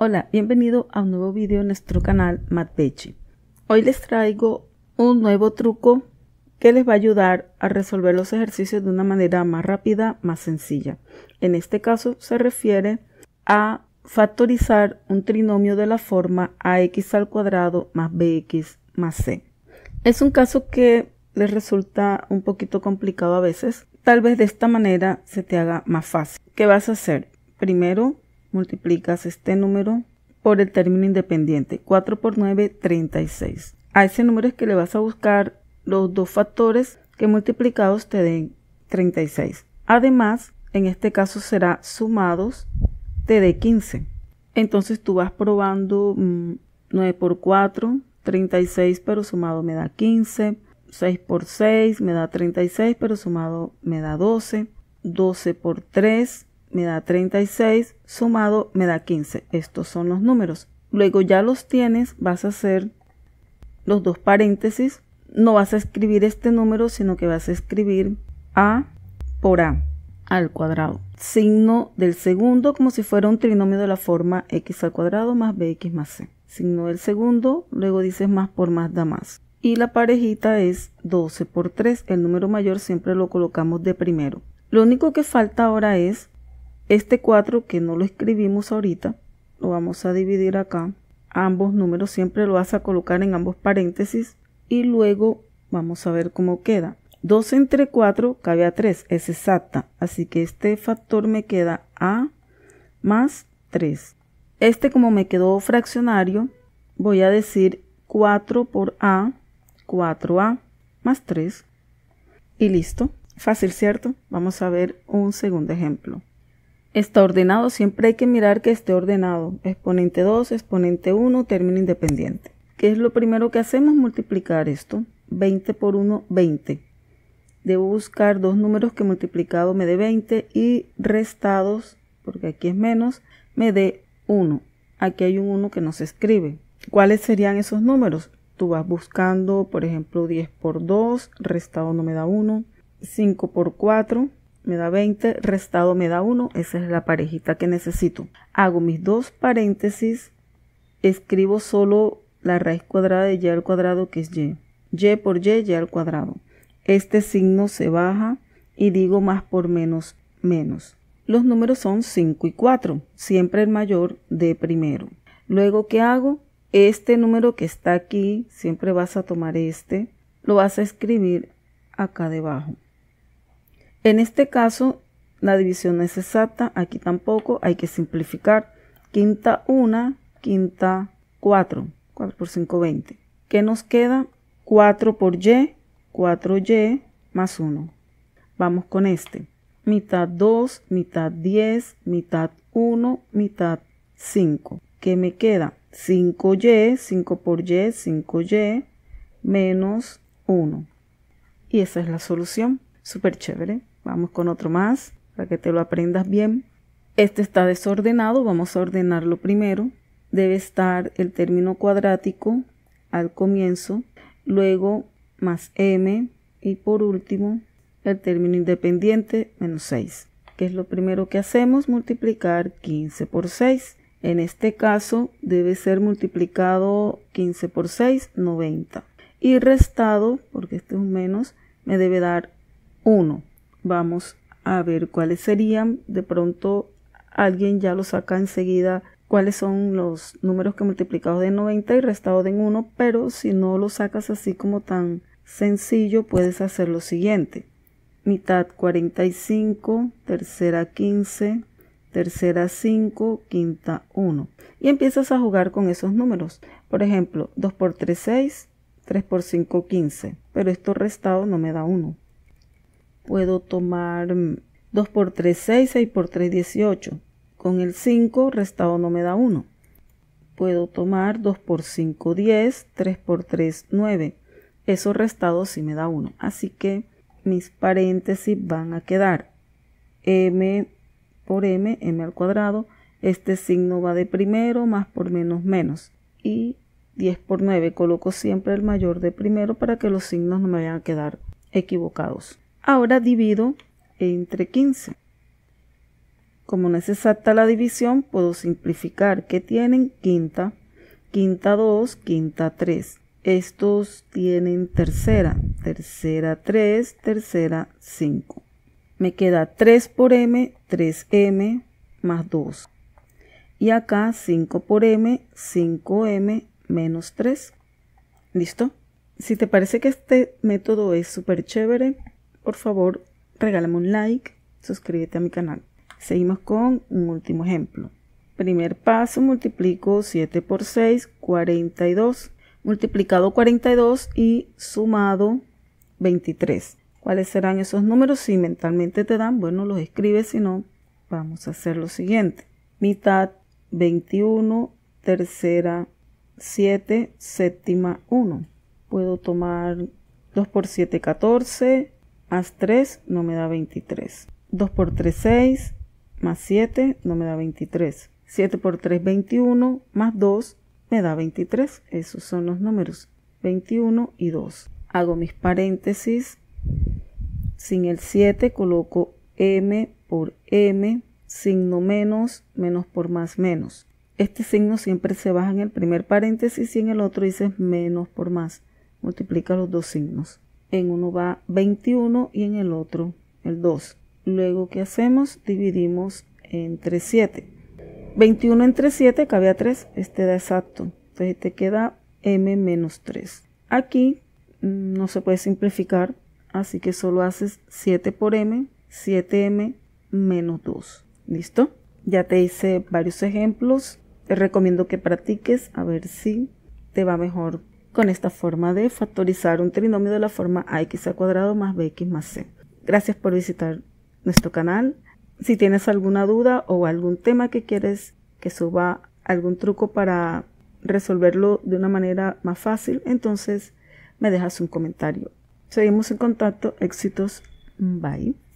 Hola, bienvenido a un nuevo video en nuestro canal MatPeche. Hoy les traigo un nuevo truco que les va a ayudar a resolver los ejercicios de una manera más rápida, más sencilla. En este caso se refiere a factorizar un trinomio de la forma ax al cuadrado más bx más c. Es un caso que les resulta un poquito complicado a veces. Tal vez de esta manera se te haga más fácil. ¿Qué vas a hacer? Primero multiplicas este número por el término independiente. 4 por 9, 36. A ese número es que le vas a buscar los dos factores que multiplicados te den 36. Además, en este caso será sumados, te dé 15. Entonces tú vas probando 9 mm, por 4, 36, pero sumado me da 15. 6 por 6 me da 36, pero sumado me da 12. 12 por 3 me da 36, sumado me da 15. Estos son los números. Luego ya los tienes, vas a hacer los dos paréntesis. No vas a escribir este número, sino que vas a escribir A por A al cuadrado. Signo del segundo como si fuera un trinomio de la forma x al cuadrado más bx más c. Signo del segundo, luego dices más por más da más. Y la parejita es 12 por 3. El número mayor siempre lo colocamos de primero. Lo único que falta ahora es este 4 que no lo escribimos ahorita, lo vamos a dividir acá. Ambos números siempre lo vas a colocar en ambos paréntesis y luego vamos a ver cómo queda. 2 entre 4 cabe a 3, es exacta. Así que este factor me queda a más 3. Este como me quedó fraccionario, voy a decir 4 por a, 4a más 3. Y listo. Fácil, ¿cierto? Vamos a ver un segundo ejemplo está ordenado, siempre hay que mirar que esté ordenado. Exponente 2, exponente 1, término independiente. ¿Qué es lo primero que hacemos? Multiplicar esto. 20 por 1, 20. Debo buscar dos números que multiplicado me dé 20 y restados, porque aquí es menos, me dé 1. Aquí hay un 1 que no se escribe. ¿Cuáles serían esos números? Tú vas buscando, por ejemplo, 10 por 2, restado no me da 1, 5 por 4, me da 20, restado me da 1, esa es la parejita que necesito. Hago mis dos paréntesis, escribo solo la raíz cuadrada de y al cuadrado que es y. y por y, y al cuadrado. Este signo se baja y digo más por menos, menos. Los números son 5 y 4, siempre el mayor de primero. Luego, ¿qué hago? Este número que está aquí, siempre vas a tomar este, lo vas a escribir acá debajo. En este caso, la división no es exacta, aquí tampoco, hay que simplificar. Quinta 1, quinta 4, 4 por 5, 20. ¿Qué nos queda? 4 por y, 4y más 1. Vamos con este. Mitad 2, mitad 10, mitad 1, mitad 5. ¿Qué me queda? 5y, 5 por y, 5y menos 1. Y esa es la solución. Súper chévere. Vamos con otro más para que te lo aprendas bien. Este está desordenado, vamos a ordenarlo primero. Debe estar el término cuadrático al comienzo, luego más m y por último el término independiente menos 6. ¿Qué es lo primero que hacemos? Multiplicar 15 por 6. En este caso debe ser multiplicado 15 por 6, 90. Y restado, porque este es un menos, me debe dar 1. Vamos a ver cuáles serían. De pronto alguien ya lo saca enseguida cuáles son los números que multiplicados de 90 y restado de 1, pero si no lo sacas así como tan sencillo, puedes hacer lo siguiente. Mitad 45, tercera 15, tercera 5, quinta 1. Y empiezas a jugar con esos números. Por ejemplo, 2 por 3, 6, 3 por 5, 15. Pero esto restado no me da 1 puedo tomar 2 mm, por 3, 6, 6 por 3, 18. Con el 5 restado no me da 1. Puedo tomar 2 por 5, 10, 3 por 3, 9. Eso restado sí me da 1. Así que mis paréntesis van a quedar m por m, m al cuadrado. Este signo va de primero, más por menos menos. Y 10 por 9 coloco siempre el mayor de primero para que los signos no me vayan a quedar equivocados. Ahora divido entre 15. Como no es exacta la división, puedo simplificar que tienen quinta, quinta 2, quinta 3. Estos tienen tercera, tercera 3, tercera 5. Me queda 3 por m, 3m más 2. Y acá 5 por m, 5m menos 3. ¿Listo? Si te parece que este método es súper chévere, por favor, regálame un like, suscríbete a mi canal. Seguimos con un último ejemplo. Primer paso, multiplico 7 por 6, 42. Multiplicado 42 y sumado 23. ¿Cuáles serán esos números? Si mentalmente te dan, bueno, los escribes, si no, vamos a hacer lo siguiente. Mitad 21, tercera 7, séptima 1. Puedo tomar 2 por 7, 14, Haz 3 no me da 23. 2 por 3, 6, más 7 no me da 23. 7 por 3, 21, más 2 me da 23. Esos son los números 21 y 2. Hago mis paréntesis. Sin el 7 coloco m por m, signo menos, menos por más menos. Este signo siempre se baja en el primer paréntesis y en el otro dices menos por más. Multiplica los dos signos en uno va 21 y en el otro el 2. Luego, ¿qué hacemos? Dividimos entre 7. 21 entre 7 cabe a 3, este da exacto. Entonces te queda m menos 3. Aquí mm, no se puede simplificar, así que solo haces 7 por m, 7m menos 2. ¿Listo? Ya te hice varios ejemplos. Te recomiendo que practiques a ver si te va mejor con esta forma de factorizar un trinomio de la forma ax al cuadrado más bx más c. Gracias por visitar nuestro canal. Si tienes alguna duda o algún tema que quieres que suba algún truco para resolverlo de una manera más fácil, entonces me dejas un comentario. Seguimos en contacto. Éxitos. Bye.